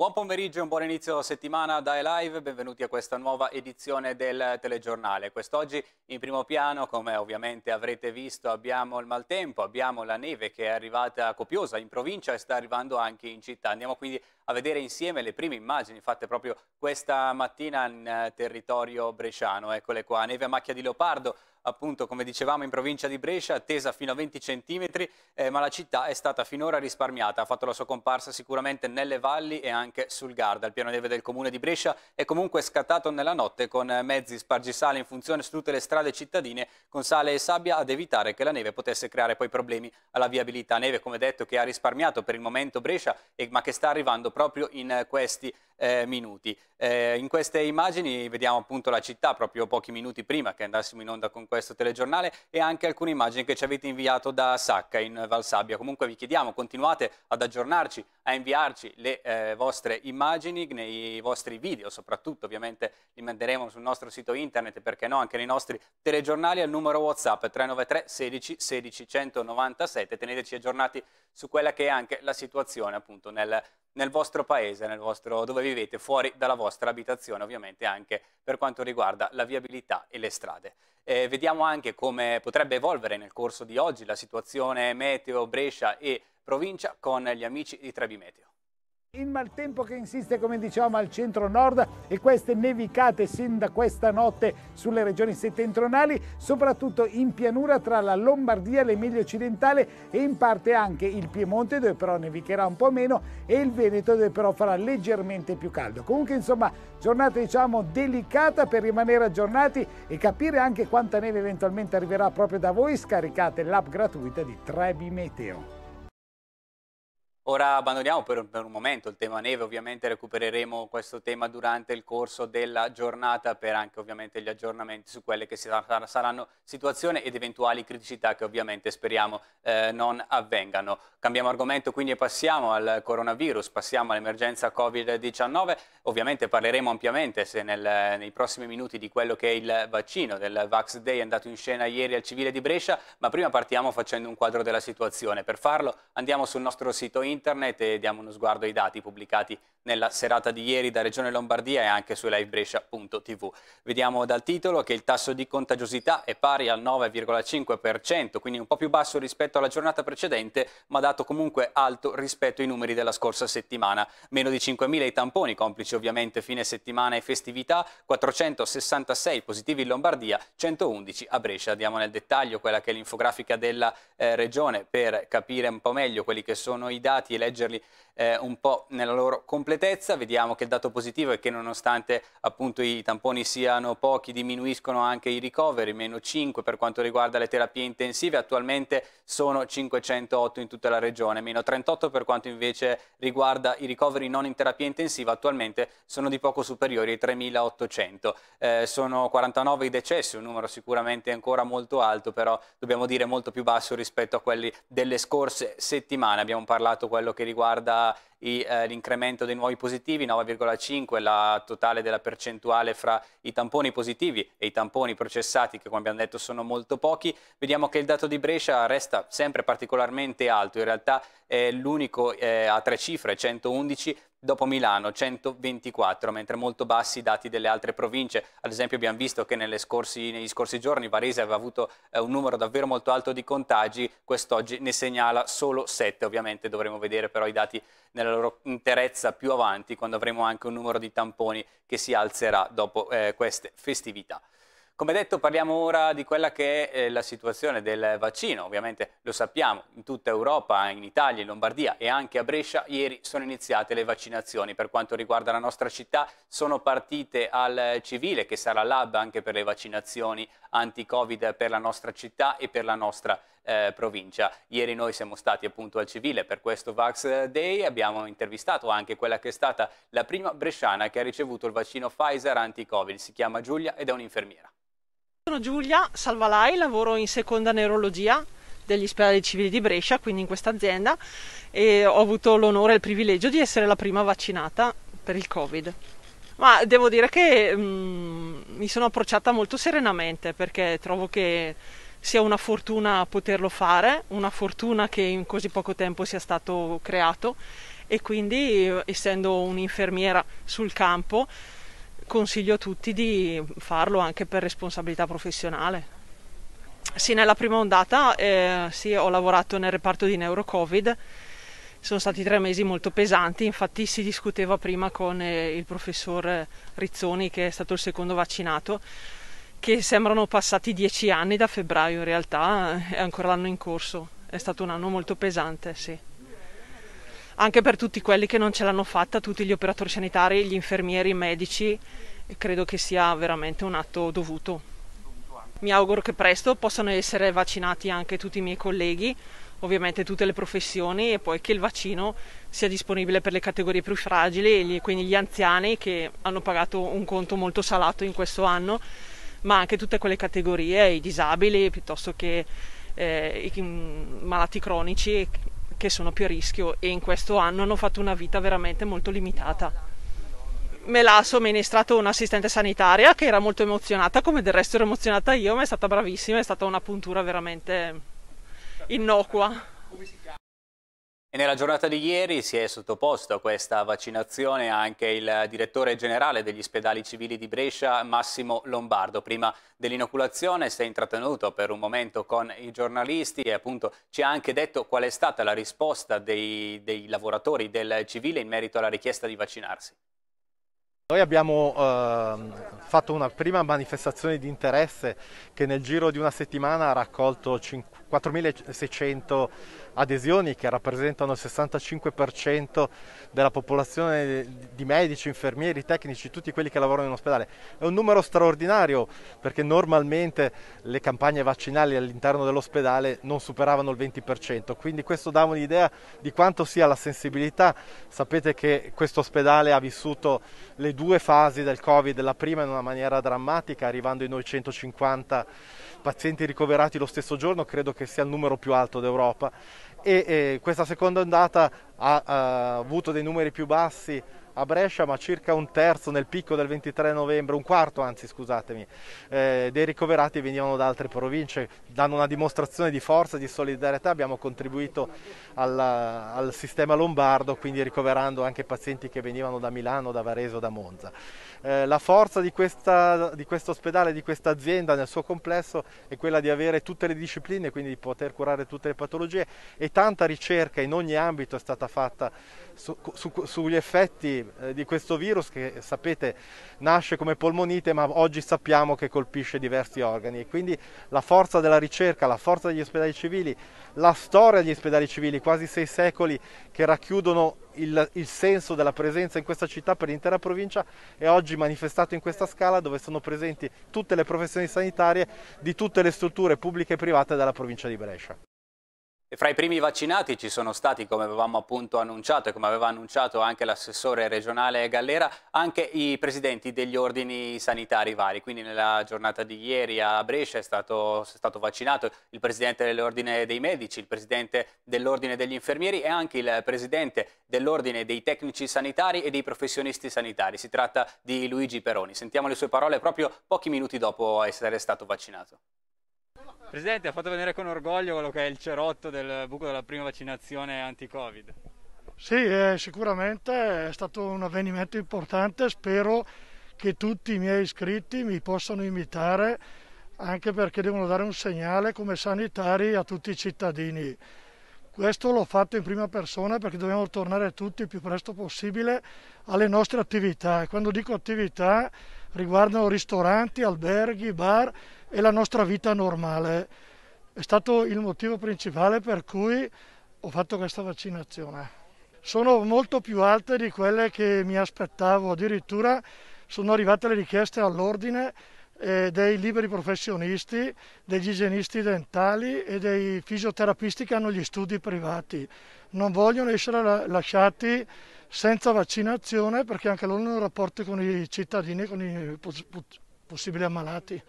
Buon pomeriggio e un buon inizio settimana da Live, benvenuti a questa nuova edizione del telegiornale. Quest'oggi in primo piano, come ovviamente avrete visto, abbiamo il maltempo, abbiamo la neve che è arrivata copiosa in provincia e sta arrivando anche in città. Andiamo quindi a vedere insieme le prime immagini fatte proprio questa mattina in eh, territorio bresciano. Eccole qua, neve a macchia di leopardo, appunto come dicevamo in provincia di Brescia, attesa fino a 20 centimetri, eh, ma la città è stata finora risparmiata, ha fatto la sua comparsa sicuramente nelle valli e anche sul Garda. Il piano neve del comune di Brescia è comunque scattato nella notte con eh, mezzi spargisale in funzione su tutte le strade cittadine con sale e sabbia ad evitare che la neve potesse creare poi problemi alla viabilità. Neve come detto che ha risparmiato per il momento Brescia eh, ma che sta arrivando proprio in eh, questi eh, minuti. Eh, in queste immagini vediamo appunto la città proprio pochi minuti prima che andassimo in onda con questo telegiornale e anche alcune immagini che ci avete inviato da Sacca in Valsabbia. Comunque vi chiediamo, continuate ad aggiornarci, a inviarci le eh, vostre immagini, nei vostri video soprattutto, ovviamente li manderemo sul nostro sito internet perché no, anche nei nostri telegiornali al numero WhatsApp 393 16 16 197. Teneteci aggiornati su quella che è anche la situazione appunto nel nel vostro paese, nel vostro, dove vivete, fuori dalla vostra abitazione, ovviamente anche per quanto riguarda la viabilità e le strade. Eh, vediamo anche come potrebbe evolvere nel corso di oggi la situazione meteo Brescia e provincia con gli amici di Trebimeteo. Il maltempo che insiste, come dicevamo, al centro-nord e queste nevicate sin da questa notte sulle regioni settentrionali, soprattutto in pianura tra la Lombardia, l'Emilia occidentale e in parte anche il Piemonte, dove però nevicherà un po' meno, e il Veneto, dove però farà leggermente più caldo. Comunque, insomma, giornata diciamo delicata per rimanere aggiornati e capire anche quanta neve eventualmente arriverà proprio da voi. Scaricate l'app gratuita di Trebi Meteo. Ora abbandoniamo per, per un momento il tema neve, ovviamente recupereremo questo tema durante il corso della giornata per anche ovviamente gli aggiornamenti su quelle che saranno situazioni ed eventuali criticità che ovviamente speriamo eh, non avvengano. Cambiamo argomento quindi e passiamo al coronavirus, passiamo all'emergenza Covid-19, ovviamente parleremo ampiamente se nel, nei prossimi minuti di quello che è il vaccino del Vax Day andato in scena ieri al Civile di Brescia, ma prima partiamo facendo un quadro della situazione. Per farlo andiamo sul nostro sito internet internet e diamo uno sguardo ai dati pubblicati nella serata di ieri da Regione Lombardia e anche su livebrescia.tv. Vediamo dal titolo che il tasso di contagiosità è pari al 9,5%, quindi un po' più basso rispetto alla giornata precedente, ma dato comunque alto rispetto ai numeri della scorsa settimana. Meno di 5.000 i tamponi, complici ovviamente fine settimana e festività, 466 positivi in Lombardia, 111 a Brescia. Diamo nel dettaglio quella che è l'infografica della eh, Regione per capire un po' meglio quelli che sono i dati dati e leggerli eh, un po' nella loro completezza. Vediamo che il dato positivo è che nonostante appunto i tamponi siano pochi, diminuiscono anche i ricoveri, meno 5 per quanto riguarda le terapie intensive, attualmente sono 508 in tutta la regione, meno 38 per quanto invece riguarda i ricoveri non in terapia intensiva, attualmente sono di poco superiori ai 3.800. Eh, sono 49 i decessi, un numero sicuramente ancora molto alto, però dobbiamo dire molto più basso rispetto a quelli delle scorse settimane. Abbiamo parlato quello che riguarda eh, l'incremento dei nuovi positivi, 9,5 la totale della percentuale fra i tamponi positivi e i tamponi processati che come abbiamo detto sono molto pochi, vediamo che il dato di Brescia resta sempre particolarmente alto, in realtà è eh, l'unico eh, a tre cifre, 111 dopo Milano 124, mentre molto bassi i dati delle altre province. Ad esempio abbiamo visto che scorsi, negli scorsi giorni Varese aveva avuto eh, un numero davvero molto alto di contagi, quest'oggi ne segnala solo 7. Ovviamente dovremo vedere però i dati nella loro interezza più avanti, quando avremo anche un numero di tamponi che si alzerà dopo eh, queste festività. Come detto parliamo ora di quella che è eh, la situazione del vaccino, ovviamente lo sappiamo, in tutta Europa, in Italia, in Lombardia e anche a Brescia ieri sono iniziate le vaccinazioni, per quanto riguarda la nostra città sono partite al civile che sarà l'hub anche per le vaccinazioni anti-covid per la nostra città e per la nostra eh, provincia. Ieri noi siamo stati appunto al civile per questo Vax Day, abbiamo intervistato anche quella che è stata la prima bresciana che ha ricevuto il vaccino Pfizer anti-covid, si chiama Giulia ed è un'infermiera sono Giulia Salvalai, lavoro in seconda neurologia degli ospedali civili di Brescia, quindi in questa azienda, e ho avuto l'onore e il privilegio di essere la prima vaccinata per il Covid. Ma devo dire che mh, mm, mi sono approcciata molto serenamente perché trovo che sia una fortuna poterlo fare, una fortuna che in così poco tempo sia stato creato e quindi essendo un'infermiera sul campo consiglio a tutti di farlo anche per responsabilità professionale. Sì, nella prima ondata eh, sì, ho lavorato nel reparto di neurocovid, sono stati tre mesi molto pesanti, infatti si discuteva prima con eh, il professor Rizzoni che è stato il secondo vaccinato, che sembrano passati dieci anni da febbraio in realtà, è eh, ancora l'anno in corso, è stato un anno molto pesante, sì anche per tutti quelli che non ce l'hanno fatta, tutti gli operatori sanitari, gli infermieri, i medici, credo che sia veramente un atto dovuto. Mi auguro che presto possano essere vaccinati anche tutti i miei colleghi, ovviamente tutte le professioni e poi che il vaccino sia disponibile per le categorie più fragili quindi gli anziani che hanno pagato un conto molto salato in questo anno, ma anche tutte quelle categorie, i disabili piuttosto che eh, i malati cronici che sono più a rischio e in questo anno hanno fatto una vita veramente molto limitata. Me l'ha somministrato un'assistente sanitaria che era molto emozionata, come del resto ero emozionata io, ma è stata bravissima, è stata una puntura veramente innocua. E nella giornata di ieri si è sottoposto a questa vaccinazione anche il direttore generale degli ospedali civili di Brescia, Massimo Lombardo. Prima dell'inoculazione si è intrattenuto per un momento con i giornalisti e appunto ci ha anche detto qual è stata la risposta dei, dei lavoratori del civile in merito alla richiesta di vaccinarsi. Noi abbiamo eh, fatto una prima manifestazione di interesse che nel giro di una settimana ha raccolto 50 4.600 adesioni che rappresentano il 65% della popolazione di medici, infermieri, tecnici, tutti quelli che lavorano in ospedale. È un numero straordinario perché normalmente le campagne vaccinali all'interno dell'ospedale non superavano il 20%, quindi questo dà un'idea di quanto sia la sensibilità. Sapete che questo ospedale ha vissuto le due fasi del Covid, la prima in una maniera drammatica, arrivando in noi 150 pazienti ricoverati lo stesso giorno, credo che che sia il numero più alto d'Europa e, e eh, questa seconda ondata ha, ha eh, avuto dei numeri più bassi a Brescia, ma circa un terzo nel picco del 23 novembre, un quarto anzi scusatemi, eh, dei ricoverati venivano da altre province, dando una dimostrazione di forza, e di solidarietà, abbiamo contribuito alla, al sistema lombardo, quindi ricoverando anche pazienti che venivano da Milano, da Varese o da Monza. Eh, la forza di questo ospedale, di questa azienda nel suo complesso è quella di avere tutte le discipline, quindi di poter curare tutte le patologie e tanta ricerca in ogni ambito è stata fatta su, su, sugli effetti eh, di questo virus che sapete nasce come polmonite ma oggi sappiamo che colpisce diversi organi e quindi la forza della ricerca, la forza degli ospedali civili, la storia degli ospedali civili, quasi sei secoli che racchiudono il, il senso della presenza in questa città per l'intera provincia è oggi manifestato in questa scala dove sono presenti tutte le professioni sanitarie di tutte le strutture pubbliche e private della provincia di Brescia. E fra i primi vaccinati ci sono stati, come avevamo appunto annunciato e come aveva annunciato anche l'assessore regionale Gallera, anche i presidenti degli ordini sanitari vari. Quindi nella giornata di ieri a Brescia è stato, è stato vaccinato il presidente dell'ordine dei medici, il presidente dell'ordine degli infermieri e anche il presidente dell'ordine dei tecnici sanitari e dei professionisti sanitari. Si tratta di Luigi Peroni. Sentiamo le sue parole proprio pochi minuti dopo essere stato vaccinato. Presidente, ha fatto venire con orgoglio quello che è il cerotto del buco della prima vaccinazione anti-Covid. Sì, eh, sicuramente è stato un avvenimento importante, spero che tutti i miei iscritti mi possano imitare, anche perché devono dare un segnale come sanitari a tutti i cittadini. Questo l'ho fatto in prima persona perché dobbiamo tornare tutti il più presto possibile alle nostre attività. E quando dico attività riguardano ristoranti, alberghi, bar, e la nostra vita normale. È stato il motivo principale per cui ho fatto questa vaccinazione. Sono molto più alte di quelle che mi aspettavo, addirittura sono arrivate le richieste all'ordine eh, dei liberi professionisti, degli igienisti dentali e dei fisioterapisti che hanno gli studi privati. Non vogliono essere lasciati senza vaccinazione perché anche loro hanno rapporti con i cittadini, con i possibili ammalati.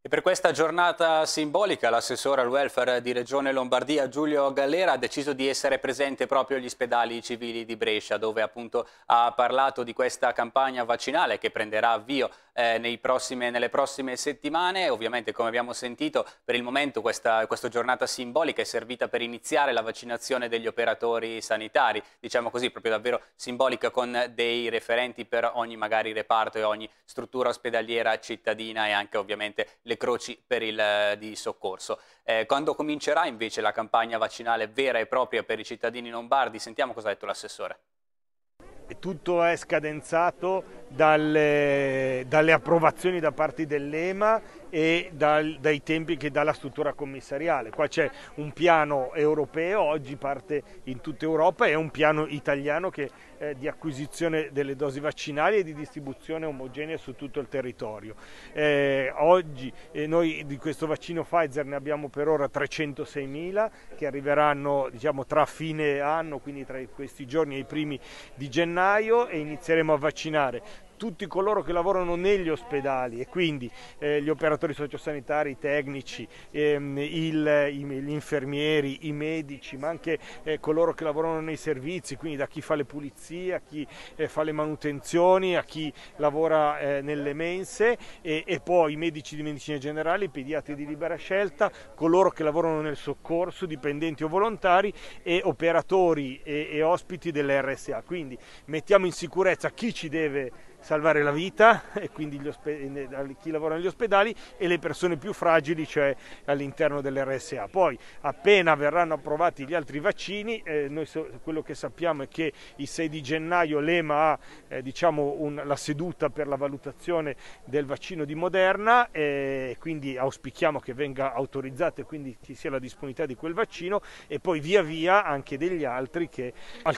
E per questa giornata simbolica l'assessore al welfare di Regione Lombardia Giulio Gallera ha deciso di essere presente proprio agli ospedali civili di Brescia dove appunto ha parlato di questa campagna vaccinale che prenderà avvio eh, prossime, nelle prossime settimane. Ovviamente come abbiamo sentito per il momento questa, questa, giornata simbolica è servita per iniziare la vaccinazione degli operatori sanitari, diciamo così proprio davvero simbolica con dei referenti per ogni magari reparto e ogni struttura ospedaliera cittadina e anche ovviamente le croci il, eh, di soccorso. Eh, quando comincerà invece la campagna vaccinale vera e propria per i cittadini lombardi? Sentiamo cosa ha detto l'assessore. Tutto è scadenzato dalle, dalle approvazioni da parte dell'EMA e dal, dai tempi che dà la struttura commissariale. Qua c'è un piano europeo, oggi parte in tutta Europa, e un piano italiano che, eh, di acquisizione delle dosi vaccinali e di distribuzione omogenea su tutto il territorio. Eh, oggi eh, noi di questo vaccino Pfizer ne abbiamo per ora 306.000 che arriveranno diciamo, tra fine anno, quindi tra questi giorni e i primi di gennaio e inizieremo a vaccinare tutti coloro che lavorano negli ospedali e quindi eh, gli operatori sociosanitari, i tecnici, ehm, il, i, gli infermieri, i medici, ma anche eh, coloro che lavorano nei servizi, quindi da chi fa le pulizie, a chi eh, fa le manutenzioni, a chi lavora eh, nelle mense e, e poi i medici di medicina generale, i pediatri di libera scelta, coloro che lavorano nel soccorso, dipendenti o volontari e operatori e, e ospiti dell'RSA. Quindi mettiamo in sicurezza chi ci deve salvare la vita e quindi ospedali, chi lavora negli ospedali e le persone più fragili cioè all'interno dell'RSA. Poi appena verranno approvati gli altri vaccini, eh, noi so, quello che sappiamo è che il 6 di gennaio l'EMA ha eh, diciamo un, la seduta per la valutazione del vaccino di Moderna eh, e quindi auspichiamo che venga autorizzato e quindi ci sia la disponibilità di quel vaccino e poi via via anche degli altri che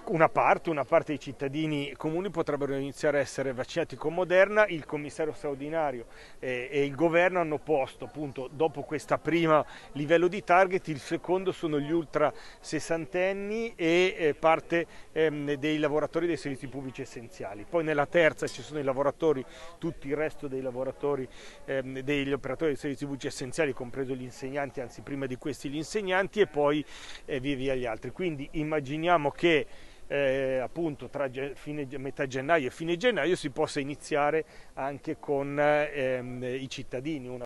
una parte, una parte dei cittadini comuni potrebbero iniziare a essere vaccinati farmaceutico Moderna, il commissario straordinario e, e il governo hanno posto appunto dopo questo primo livello di target, il secondo sono gli ultra sessantenni e eh, parte ehm, dei lavoratori dei servizi pubblici essenziali. Poi nella terza ci sono i lavoratori, tutto il resto dei lavoratori, ehm, degli operatori dei servizi pubblici essenziali, compreso gli insegnanti, anzi prima di questi gli insegnanti e poi eh, via via gli altri. Quindi immaginiamo che eh, appunto tra fine, metà gennaio e fine gennaio si possa iniziare anche con eh, ehm, i cittadini. Una...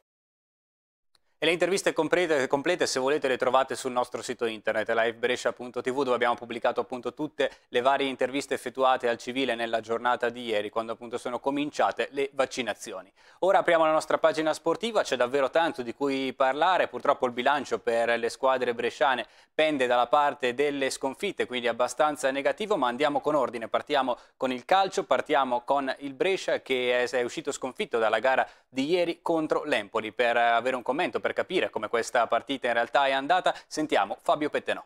E le interviste complete, complete, se volete le trovate sul nostro sito internet livebrescia.tv dove abbiamo pubblicato appunto tutte le varie interviste effettuate al civile nella giornata di ieri quando appunto sono cominciate le vaccinazioni. Ora apriamo la nostra pagina sportiva, c'è davvero tanto di cui parlare, purtroppo il bilancio per le squadre bresciane pende dalla parte delle sconfitte quindi abbastanza negativo ma andiamo con ordine, partiamo con il calcio, partiamo con il Brescia che è, uscito sconfitto dalla gara di ieri contro l'Empoli per avere un commento per capire come questa partita in realtà è andata sentiamo Fabio Pettenò.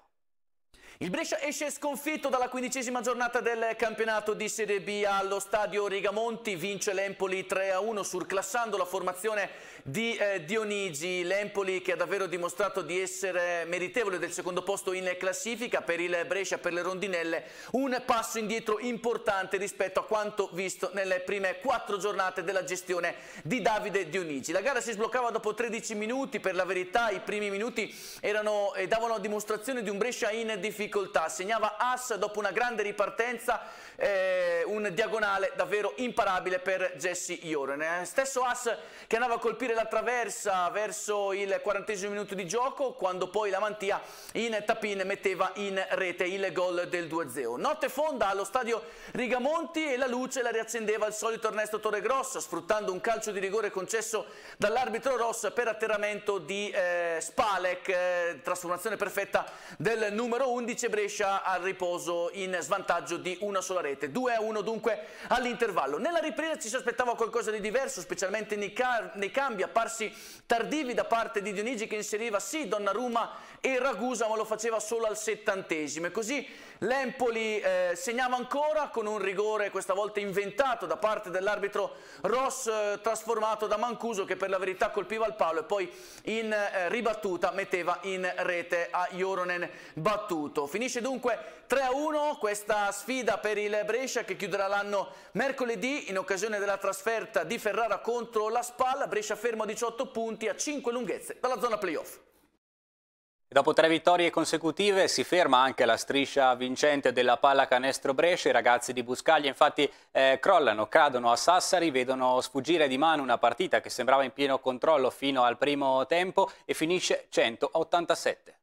Il Brescia esce sconfitto dalla quindicesima giornata del campionato di Serie B allo stadio Rigamonti, vince l'Empoli 3-1 surclassando la formazione di eh, Dionigi, l'Empoli che ha davvero dimostrato di essere meritevole del secondo posto in classifica per il Brescia, per le rondinelle, un passo indietro importante rispetto a quanto visto nelle prime quattro giornate della gestione di Davide Dionigi. La gara si sbloccava dopo 13 minuti, per la verità i primi minuti erano, eh, davano dimostrazione di un Brescia in difficoltà difficoltà, segnava As dopo una grande ripartenza, eh, un diagonale davvero imparabile per Jesse Ioren. Eh, stesso As che andava a colpire la traversa verso il quarantesimo minuto di gioco, quando poi la Mantia in tapin metteva in rete il gol del 2-0. Notte fonda allo stadio Rigamonti e la luce la riaccendeva il solito Ernesto Torregrossa, sfruttando un calcio di rigore concesso dall'arbitro Ross per atterramento di eh, Spalek, eh, trasformazione perfetta del numero 11 Portice Brescia al riposo in svantaggio di una sola rete. 2 a 1 dunque all'intervallo. Nella ripresa ci si aspettava qualcosa di diverso, specialmente nei, nei cambi apparsi tardivi da parte di Dionigi che inseriva sì Donnarumma e Ragusa ma lo faceva solo al settantesimo. E così L'Empoli eh, segnava ancora con un rigore questa volta inventato da parte dell'arbitro Ross eh, trasformato da Mancuso che per la verità colpiva il palo e poi in eh, ribattuta metteva in rete a Joronen battuto. Finisce dunque 3-1 questa sfida per il Brescia che chiuderà l'anno mercoledì in occasione della trasferta di Ferrara contro la Spalla. Brescia ferma a 18 punti a 5 lunghezze dalla zona playoff. Dopo tre vittorie consecutive si ferma anche la striscia vincente della pallacanestro Brescia, i ragazzi di Buscaglia infatti eh, crollano, cadono a Sassari, vedono sfuggire di mano una partita che sembrava in pieno controllo fino al primo tempo e finisce 187.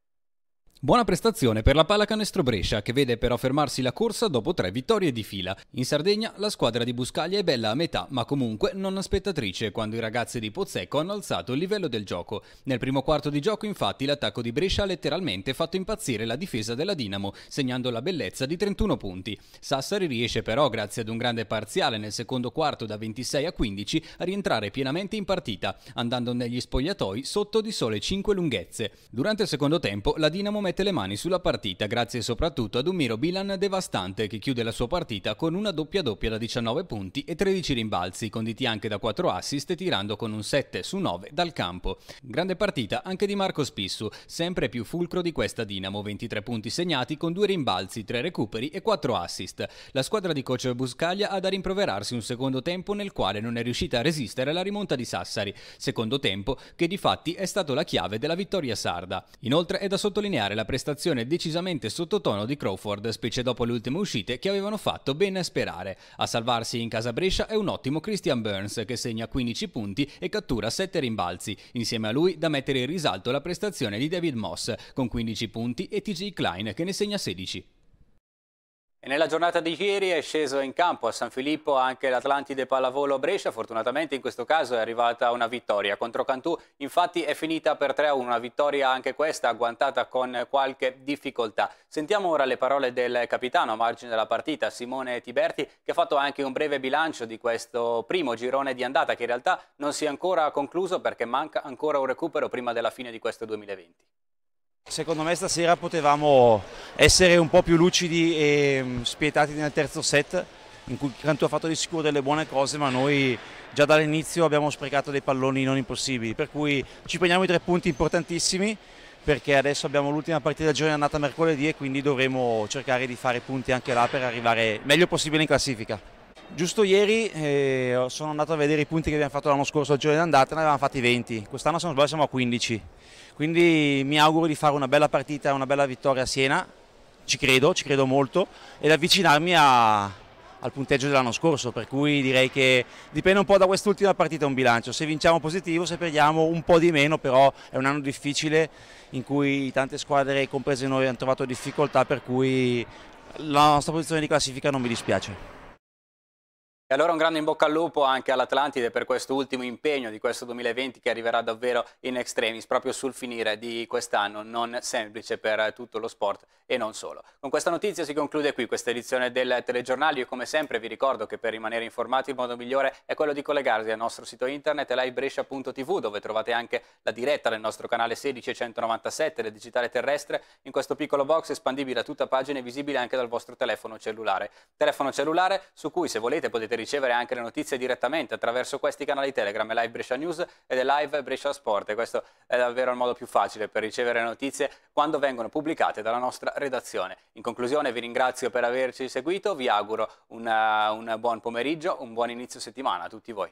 Buona prestazione per la pallacanestro Brescia, che vede però fermarsi la corsa dopo tre vittorie di fila. In Sardegna la squadra di Buscaglia è bella a metà, ma comunque non aspettatrice quando i ragazzi di Pozzecco hanno alzato il livello del gioco. Nel primo quarto di gioco, infatti, l'attacco di Brescia ha letteralmente fatto impazzire la difesa della Dinamo, segnando la bellezza di 31 punti. Sassari riesce però, grazie ad un grande parziale nel secondo quarto da 26 a 15, a rientrare pienamente in partita, andando negli spogliatoi sotto di sole 5 lunghezze. Durante il secondo tempo la Dinamo mette mette le mani sulla partita grazie soprattutto ad un Miro Bilan devastante che chiude la sua partita con una doppia doppia da 19 punti e 13 rimbalzi, conditi anche da 4 assist tirando con un 7 su 9 dal campo. Grande partita anche di Marco Spissu, sempre più fulcro di questa Dinamo, 23 punti segnati con 2 rimbalzi, 3 recuperi e 4 assist. La squadra di coach Buscaglia ha da rimproverarsi un secondo tempo nel quale non è riuscita a resistere alla rimonta di Sassari, secondo tempo che di fatti è stato la chiave della vittoria sarda. Inoltre è da sottolineare la prestazione decisamente sottotono di Crawford, specie dopo le ultime uscite che avevano fatto ben sperare. A salvarsi in casa Brescia è un ottimo Christian Burns che segna 15 punti e cattura 7 rimbalzi. Insieme a lui da mettere in risalto la prestazione di David Moss con 15 punti e TJ Klein che ne segna 16. E nella giornata di ieri è sceso in campo a San Filippo anche l'Atlantide Pallavolo Brescia, fortunatamente in questo caso è arrivata una vittoria contro Cantù, infatti è finita per 3-1, una vittoria anche questa agguantata con qualche difficoltà. Sentiamo ora le parole del capitano a margine della partita, Simone Tiberti, che ha fatto anche un breve bilancio di questo primo girone di andata che in realtà non si è ancora concluso perché manca ancora un recupero prima della fine di questo 2020. Secondo me stasera potevamo essere un po' più lucidi e mm, spietati nel terzo set in cui Cantù ha fatto di sicuro delle buone cose ma noi già dall'inizio abbiamo sprecato dei palloni non impossibili per cui ci prendiamo i tre punti importantissimi perché adesso abbiamo l'ultima partita del andata mercoledì e quindi dovremo cercare di fare punti anche là per arrivare meglio possibile in classifica. Giusto ieri eh, sono andato a vedere i punti che abbiamo fatto l'anno scorso al giorno d'andata, ne avevamo fatti 20, quest'anno se non sbaglio siamo a 15 quindi mi auguro di fare una bella partita, una bella vittoria a Siena, ci credo, ci credo molto, ed avvicinarmi a, al punteggio dell'anno scorso, per cui direi che dipende un po' da quest'ultima partita un bilancio, se vinciamo positivo, se perdiamo un po' di meno, però è un anno difficile in cui tante squadre, comprese noi, hanno trovato difficoltà, per cui la nostra posizione di classifica non mi dispiace. E allora un grande in bocca al lupo anche all'Atlantide per questo ultimo impegno di questo 2020 che arriverà davvero in extremis, proprio sul finire di quest'anno, non semplice per tutto lo sport e non solo. Con questa notizia si conclude qui questa edizione del telegiornale. Io come sempre vi ricordo che per rimanere informati il modo migliore è quello di collegarsi al nostro sito internet livebrescia.tv dove trovate anche la diretta del nostro canale 16197 del digitale terrestre in questo piccolo box espandibile a tutta pagina e visibile anche dal vostro telefono cellulare. Telefono cellulare su cui se volete potete potete ricevere anche le notizie direttamente attraverso questi canali Telegram, Live Brescia News e Live Brescia Sport. E questo è davvero il modo più facile per ricevere notizie quando vengono pubblicate dalla nostra redazione. In conclusione vi ringrazio per averci seguito, vi auguro una, eh, un buon pomeriggio, un buon inizio settimana a tutti voi.